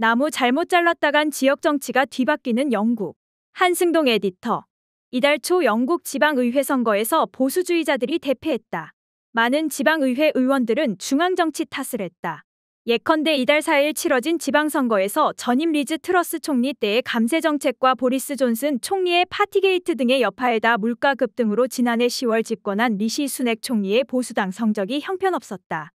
나무 잘못 잘랐다간 지역 정치가 뒤바뀌는 영국. 한승동 에디터. 이달 초 영국 지방의회 선거에서 보수주의자들이 대패했다. 많은 지방의회 의원들은 중앙정치 탓을 했다. 예컨대 이달 4일 치러진 지방선거에서 전임 리즈 트러스 총리 때의 감세 정책과 보리스 존슨 총리의 파티게이트 등의 여파에다 물가 급등으로 지난해 10월 집권한 리시 순핵 총리의 보수당 성적이 형편없었다.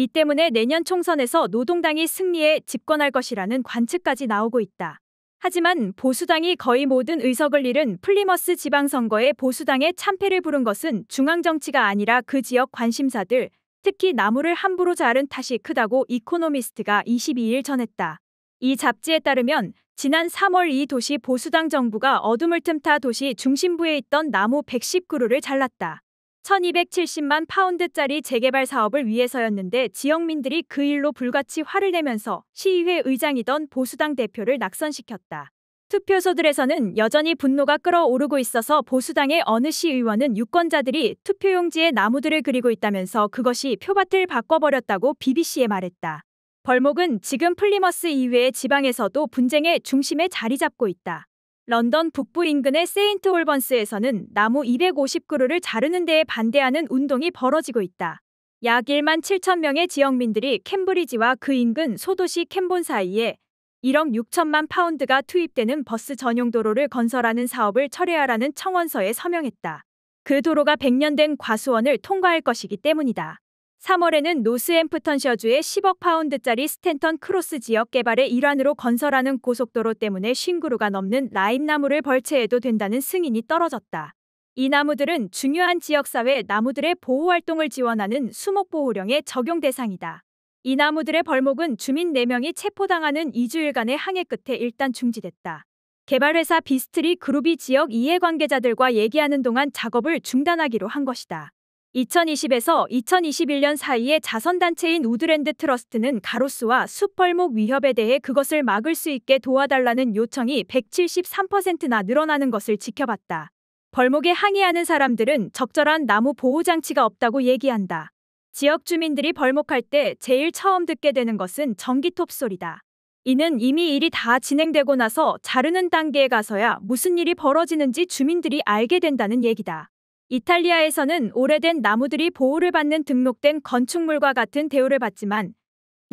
이 때문에 내년 총선에서 노동당이 승리해 집권할 것이라는 관측까지 나오고 있다. 하지만 보수당이 거의 모든 의석을 잃은 플리머스 지방선거에 보수당의 참패를 부른 것은 중앙정치가 아니라 그 지역 관심사들, 특히 나무를 함부로 자른 탓이 크다고 이코노미스트가 22일 전했다. 이 잡지에 따르면 지난 3월 이 도시 보수당 정부가 어둠을 틈타 도시 중심부에 있던 나무 110그루를 잘랐다. 1270만 파운드짜리 재개발 사업을 위해서였는데 지역민들이 그 일로 불같이 화를 내면서 시의회 의장이던 보수당 대표를 낙선시켰다. 투표소들에서는 여전히 분노가 끌어오르고 있어서 보수당의 어느 시의원은 유권자들이 투표용지에 나무들을 그리고 있다면서 그것이 표밭을 바꿔버렸다고 BBC에 말했다. 벌목은 지금 플리머스 이외의 지방에서도 분쟁의 중심에 자리 잡고 있다. 런던 북부 인근의 세인트 홀번스에서는 나무 250그루를 자르는 데에 반대하는 운동이 벌어지고 있다. 약 1만 7천 명의 지역민들이 캠브리지와 그 인근 소도시 캠본 사이에 1억 6천만 파운드가 투입되는 버스 전용 도로를 건설하는 사업을 철회하라는 청원서에 서명했다. 그 도로가 100년 된 과수원을 통과할 것이기 때문이다. 3월에는 노스앰프턴셔주의 10억 파운드짜리 스탠턴 크로스 지역 개발의 일환으로 건설하는 고속도로 때문에 싱그루가 넘는 라임나무를 벌채해도 된다는 승인이 떨어졌다. 이 나무들은 중요한 지역사회 나무들의 보호활동을 지원하는 수목보호령의 적용 대상이다. 이 나무들의 벌목은 주민 4명이 체포당하는 2주일간의 항해 끝에 일단 중지됐다. 개발회사 비스트리 그룹이 지역 이해관계자들과 얘기하는 동안 작업을 중단하기로 한 것이다. 2020에서 2021년 사이에 자선단체인 우드랜드 트러스트는 가로수와 숲벌목 위협에 대해 그것을 막을 수 있게 도와달라는 요청이 173%나 늘어나는 것을 지켜봤다. 벌목에 항의하는 사람들은 적절한 나무 보호장치가 없다고 얘기한다. 지역 주민들이 벌목할 때 제일 처음 듣게 되는 것은 전기톱 소리다. 이는 이미 일이 다 진행되고 나서 자르는 단계에 가서야 무슨 일이 벌어지는지 주민들이 알게 된다는 얘기다. 이탈리아에서는 오래된 나무들이 보호를 받는 등록된 건축물과 같은 대우를 받지만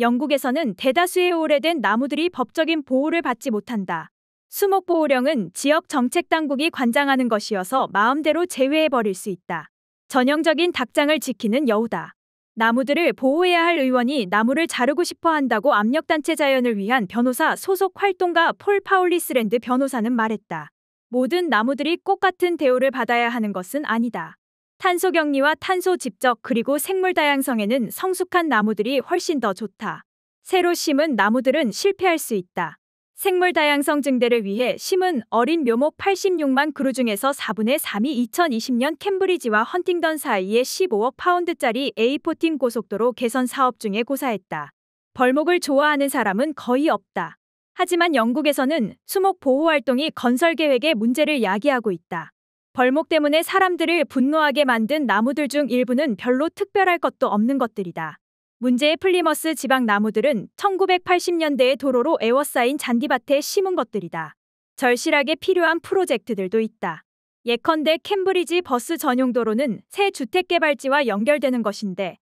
영국에서는 대다수의 오래된 나무들이 법적인 보호를 받지 못한다. 수목보호령은 지역 정책당국이 관장하는 것이어서 마음대로 제외해버릴 수 있다. 전형적인 닭장을 지키는 여우다. 나무들을 보호해야 할 의원이 나무를 자르고 싶어 한다고 압력단체 자연을 위한 변호사 소속 활동가 폴 파울리스랜드 변호사는 말했다. 모든 나무들이 꽃 같은 대우를 받아야 하는 것은 아니다. 탄소 격리와 탄소 집적 그리고 생물 다양성에는 성숙한 나무들이 훨씬 더 좋다. 새로 심은 나무들은 실패할 수 있다. 생물 다양성 증대를 위해 심은 어린 묘목 86만 그루 중에서 4분의 3이 2020년 캠브리지와 헌팅던 사이에 15억 파운드짜리 A14 고속도로 개선 사업 중에 고사했다. 벌목을 좋아하는 사람은 거의 없다. 하지만 영국에서는 수목 보호 활동이 건설 계획에 문제를 야기하고 있다. 벌목 때문에 사람들을 분노하게 만든 나무들 중 일부는 별로 특별할 것도 없는 것들이다. 문제의 플리머스 지방 나무들은 1980년대의 도로로 에워싸인 잔디밭에 심은 것들이다. 절실하게 필요한 프로젝트들도 있다. 예컨대 캠브리지 버스 전용 도로는 새 주택개발지와 연결되는 것인데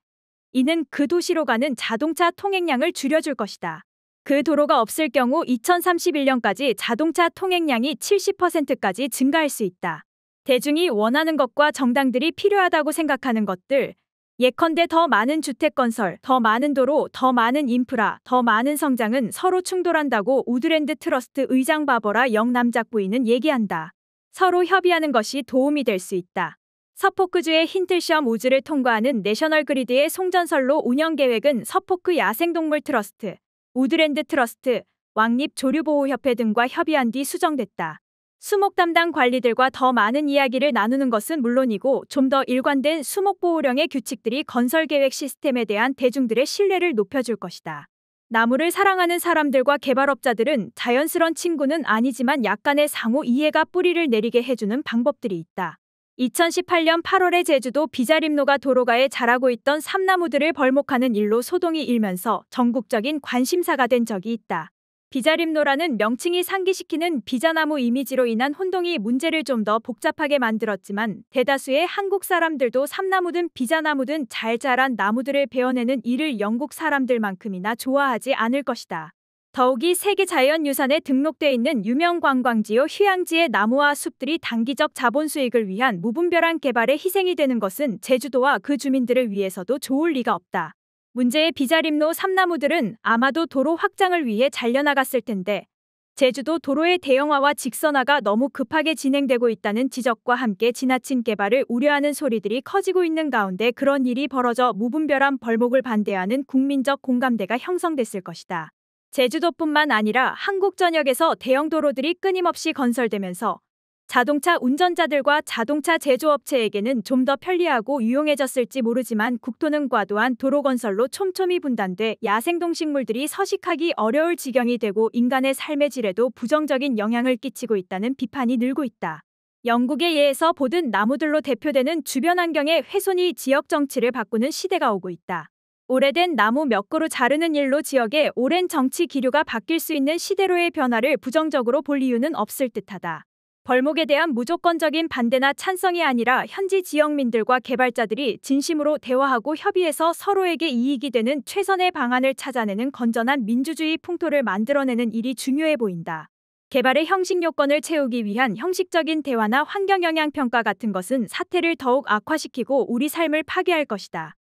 이는 그 도시로 가는 자동차 통행량을 줄여줄 것이다. 그 도로가 없을 경우 2031년까지 자동차 통행량이 70%까지 증가할 수 있다. 대중이 원하는 것과 정당들이 필요하다고 생각하는 것들, 예컨대 더 많은 주택 건설, 더 많은 도로, 더 많은 인프라, 더 많은 성장은 서로 충돌한다고 우드랜드 트러스트 의장 바버라 영남작 부인은 얘기한다. 서로 협의하는 것이 도움이 될 수 있다. 서포크주의 힌틀시험 우주를 통과하는 내셔널 그리드의 송전설로 운영 계획은 서포크 야생동물 트러스트, 우드랜드 트러스트, 왕립조류보호협회 등과 협의한 뒤 수정됐다. 수목 담당 관리들과 더 많은 이야기를 나누는 것은 물론이고 좀 더 일관된 수목보호령의 규칙들이 건설계획 시스템에 대한 대중들의 신뢰를 높여줄 것이다. 나무를 사랑하는 사람들과 개발업자들은 자연스런 친구는 아니지만 약간의 상호 이해가 뿌리를 내리게 해주는 방법들이 있다. 2018년 8월에 제주도 비자림로가 도로가에 자라고 있던 삼나무들을 벌목하는 일로 소동이 일면서 전국적인 관심사가 된 적이 있다. 비자림로라는 명칭이 상기시키는 비자나무 이미지로 인한 혼동이 문제를 좀 더 복잡하게 만들었지만 대다수의 한국 사람들도 삼나무든 비자나무든 잘 자란 나무들을 베어내는 일을 영국 사람들만큼이나 좋아하지 않을 것이다. 더욱이 세계자연유산에 등록돼 있는 유명 관광지요 휴양지의 나무와 숲들이 단기적 자본 수익을 위한 무분별한 개발에 희생이 되는 것은 제주도와 그 주민들을 위해서도 좋을 리가 없다. 문제의 비자림로 삼나무들은 아마도 도로 확장을 위해 잘려나갔을 텐데 제주도 도로의 대형화와 직선화가 너무 급하게 진행되고 있다는 지적과 함께 지나친 개발을 우려하는 소리들이 커지고 있는 가운데 그런 일이 벌어져 무분별한 벌목을 반대하는 국민적 공감대가 형성됐을 것이다. 제주도뿐만 아니라 한국 전역에서 대형 도로들이 끊임없이 건설되면서 자동차 운전자들과 자동차 제조업체에게는 좀 더 편리하고 유용해졌을지 모르지만 국토는 과도한 도로 건설로 촘촘히 분단돼 야생동식물들이 서식하기 어려울 지경이 되고 인간의 삶의 질에도 부정적인 영향을 끼치고 있다는 비판이 늘고 있다. 영국의 예에서 보든 나무들로 대표되는 주변 환경의 훼손이 지역 정치를 바꾸는 시대가 오고 있다. 오래된 나무 몇 그루 자르는 일로 지역의 오랜 정치 기류가 바뀔 수 있는 시대로의 변화를 부정적으로 볼 이유는 없을 듯하다. 벌목에 대한 무조건적인 반대나 찬성이 아니라 현지 지역민들과 개발자들이 진심으로 대화하고 협의해서 서로에게 이익이 되는 최선의 방안을 찾아내는 건전한 민주주의 풍토를 만들어내는 일이 중요해 보인다. 개발의 형식 요건을 채우기 위한 형식적인 대화나 환경 영향 평가 같은 것은 사태를 더욱 악화시키고 우리 삶을 파괴할 것이다.